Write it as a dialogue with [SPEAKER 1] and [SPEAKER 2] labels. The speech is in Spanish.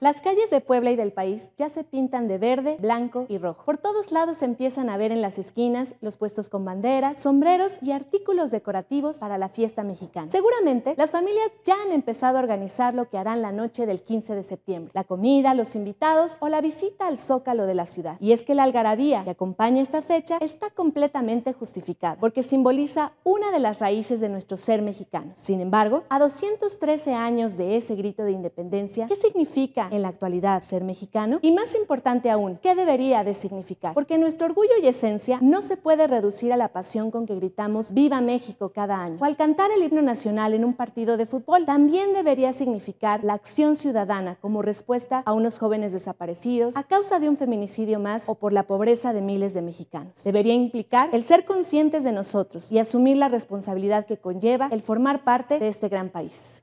[SPEAKER 1] Las calles de Puebla y del país ya se pintan de verde, blanco y rojo. Por todos lados se empiezan a ver en las esquinas los puestos con banderas, sombreros y artículos decorativos para la fiesta mexicana. Seguramente las familias ya han empezado a organizar lo que harán la noche del 15 de septiembre, la comida, los invitados o la visita al zócalo de la ciudad. Y es que la algarabía que acompaña esta fecha está completamente justificada, porque simboliza una de las raíces de nuestro ser mexicano. Sin embargo, a 213 años de ese grito de independencia, ¿qué significa en la actualidad ser mexicano? Y más importante aún, ¿qué debería de significar? Porque nuestro orgullo y esencia no se puede reducir a la pasión con que gritamos Viva México cada año. O al cantar el himno nacional en un partido de fútbol, también debería significar la acción ciudadana como respuesta a unos jóvenes desaparecidos a causa de un feminicidio más o por la pobreza de miles de mexicanos. Debería implicar el ser conscientes de nosotros y asumir la responsabilidad que conlleva el formar parte de este gran país.